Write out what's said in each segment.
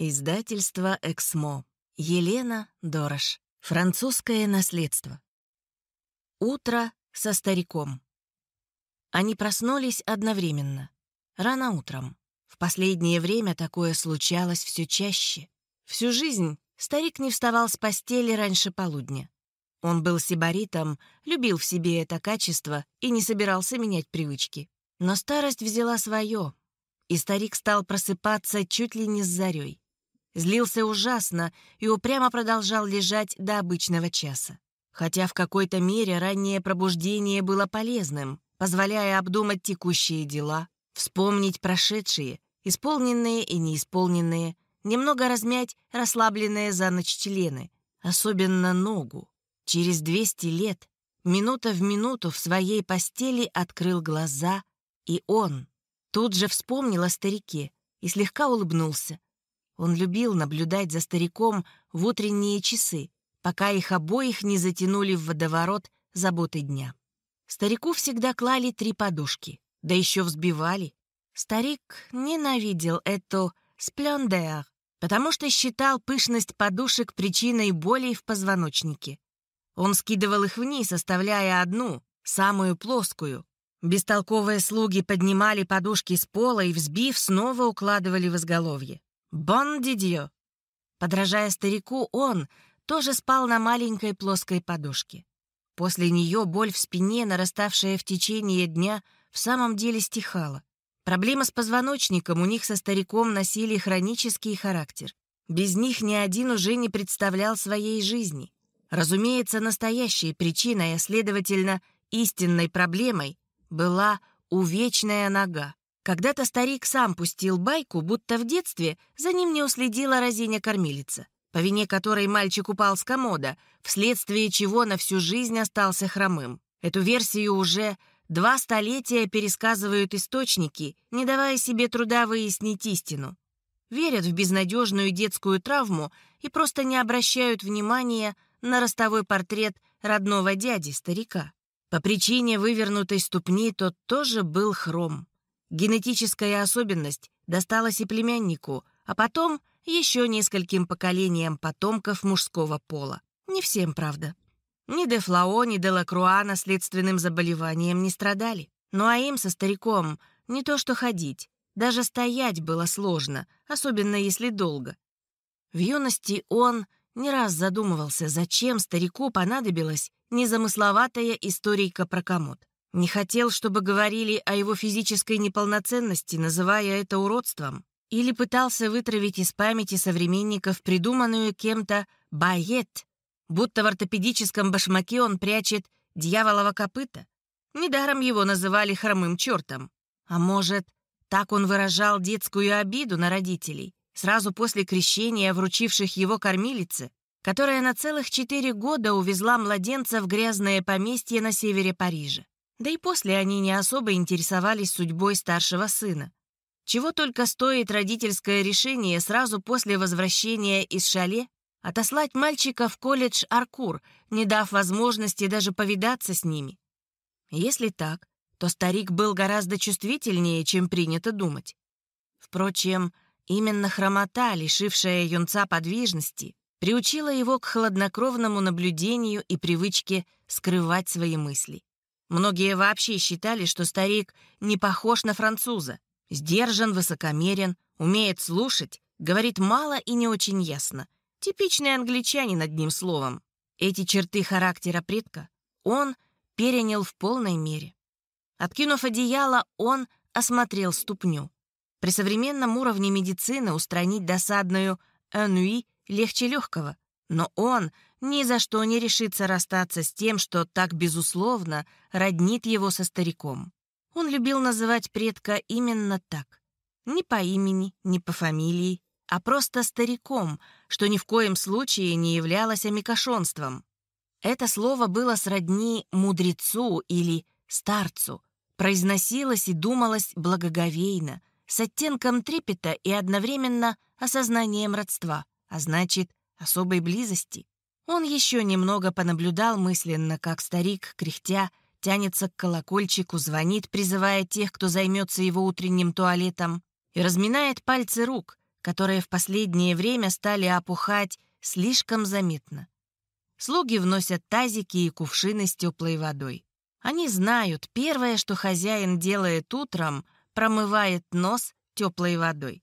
Издательство «Эксмо». Елена Дорош. Французское наследство. Утро со стариком. Они проснулись одновременно. Рано утром. В последнее время такое случалось все чаще. Всю жизнь старик не вставал с постели раньше полудня. Он был сибаритом, любил в себе это качество и не собирался менять привычки. Но старость взяла свое, и старик стал просыпаться чуть ли не с зарей. Злился ужасно и упрямо продолжал лежать до обычного часа. Хотя в какой-то мере раннее пробуждение было полезным, позволяя обдумать текущие дела, вспомнить прошедшие, исполненные и неисполненные, немного размять расслабленные за ночь члены, особенно ногу. Через 200 лет, минута в минуту в своей постели открыл глаза, и он тут же вспомнил о старике и слегка улыбнулся. Он любил наблюдать за стариком в утренние часы, пока их обоих не затянули в водоворот заботы дня. Старику всегда клали три подушки, да еще взбивали. Старик ненавидел эту сплендер, потому что считал пышность подушек причиной болей в позвоночнике. Он скидывал их вниз, оставляя одну, самую плоскую. Бестолковые слуги поднимали подушки с пола и, взбив, снова укладывали в изголовье. Бондидио, Подражая старику, он тоже спал на маленькой плоской подушке. После нее боль в спине, нараставшая в течение дня, в самом деле стихала. Проблемы с позвоночником у них со стариком носили хронический характер. Без них ни один уже не представлял своей жизни. Разумеется, настоящей причиной, а следовательно, истинной проблемой была увечная нога. Когда-то старик сам пустил байку, будто в детстве за ним не уследила разиня-кормилица, по вине которой мальчик упал с комода, вследствие чего на всю жизнь остался хромым. Эту версию уже два столетия пересказывают источники, не давая себе труда выяснить истину. Верят в безнадежную детскую травму и просто не обращают внимания на ростовой портрет родного дяди, старика. По причине вывернутой ступни тот тоже был хром. Генетическая особенность досталась и племяннику, а потом еще нескольким поколениям потомков мужского пола. Не всем, правда. Ни де Флао, ни де Лакруа наследственным заболеванием не страдали. Ну а им со стариком не то что ходить, даже стоять было сложно, особенно если долго. В юности он не раз задумывался, зачем старику понадобилась незамысловатая историйка про комод. Не хотел, чтобы говорили о его физической неполноценности, называя это уродством. Или пытался вытравить из памяти современников придуманную кем-то «бает», будто в ортопедическом башмаке он прячет дьяволово копыта. Недаром его называли хромым чертом. А может, так он выражал детскую обиду на родителей, сразу после крещения вручивших его кормилице, которая на целых четыре года увезла младенца в грязное поместье на севере Парижа. Да и после они не особо интересовались судьбой старшего сына. Чего только стоит родительское решение сразу после возвращения из шале отослать мальчика в колледж Аркур, не дав возможности даже повидаться с ними. Если так, то старик был гораздо чувствительнее, чем принято думать. Впрочем, именно хромота, лишившая юнца подвижности, приучила его к хладнокровному наблюдению и привычке скрывать свои мысли. Многие вообще считали, что старик не похож на француза. Сдержан, высокомерен, умеет слушать, говорит мало и не очень ясно. Типичный англичанин одним словом. Эти черты характера предка он перенял в полной мере. Откинув одеяло, он осмотрел ступню. При современном уровне медицины устранить досадную «энуи» легче легкого, но он — ни за что не решится расстаться с тем, что так, безусловно, роднит его со стариком. Он любил называть предка именно так. Не по имени, не по фамилии, а просто стариком, что ни в коем случае не являлось амикошонством. Это слово было сродни «мудрецу» или «старцу», произносилось и думалось благоговейно, с оттенком трепета и одновременно осознанием родства, а значит, особой близости. Он еще немного понаблюдал мысленно, как старик, кряхтя, тянется к колокольчику, звонит, призывая тех, кто займется его утренним туалетом, и разминает пальцы рук, которые в последнее время стали опухать слишком заметно. Слуги вносят тазики и кувшины с теплой водой. Они знают, первое, что хозяин делает утром, промывает нос теплой водой.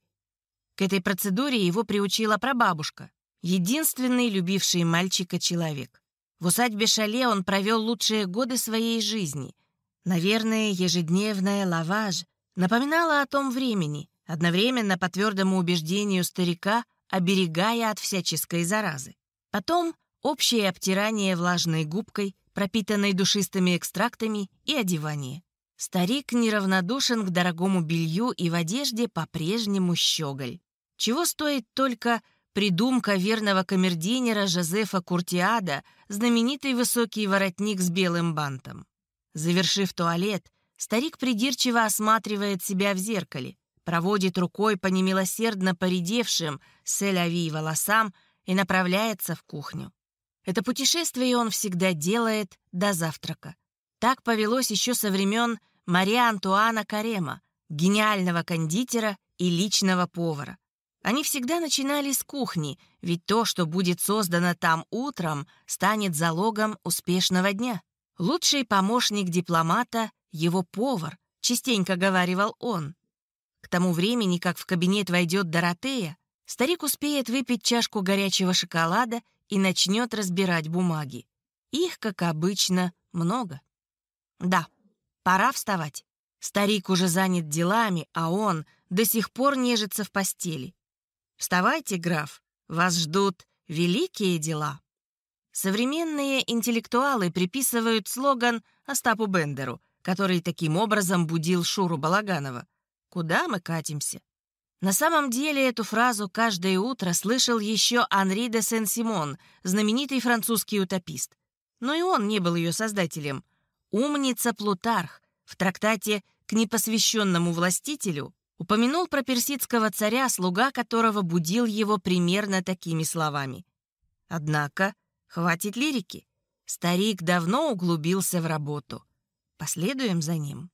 К этой процедуре его приучила прабабушка единственный любивший мальчика человек. В усадьбе Шале он провел лучшие годы своей жизни. Наверное, ежедневная лаваж напоминала о том времени, одновременно по твердому убеждению старика, оберегая от всяческой заразы. Потом общее обтирание влажной губкой, пропитанной душистыми экстрактами и одевание. Старик неравнодушен к дорогому белью и в одежде по-прежнему щеголь. Чего стоит только Придумка верного камердинера Жозефа Куртиада, знаменитый высокий воротник с белым бантом. Завершив туалет, старик придирчиво осматривает себя в зеркале, проводит рукой по немилосердно поредевшим селяви волосам и направляется в кухню. Это путешествие он всегда делает до завтрака. Так повелось еще со времен Мария Антуана Карема, гениального кондитера и личного повара. Они всегда начинали с кухни, ведь то, что будет создано там утром, станет залогом успешного дня. «Лучший помощник дипломата — его повар», — частенько говаривал он. К тому времени, как в кабинет войдет Доротея, старик успеет выпить чашку горячего шоколада и начнет разбирать бумаги. Их, как обычно, много. Да, пора вставать. Старик уже занят делами, а он до сих пор нежится в постели. Вставайте, граф, вас ждут великие дела. Современные интеллектуалы приписывают слоган Остапу Бендеру, который таким образом будил Шуру Балаганова. «Куда мы катимся?» На самом деле эту фразу каждое утро слышал еще Анри де Сен-Симон, знаменитый французский утопист. Но и он не был ее создателем. Умница Плутарх в трактате «К непосвященному властителю» Упомянул про персидского царя, слуга которого будил его примерно такими словами. Однако, хватит лирики. Старик давно углубился в работу. Последуем за ним.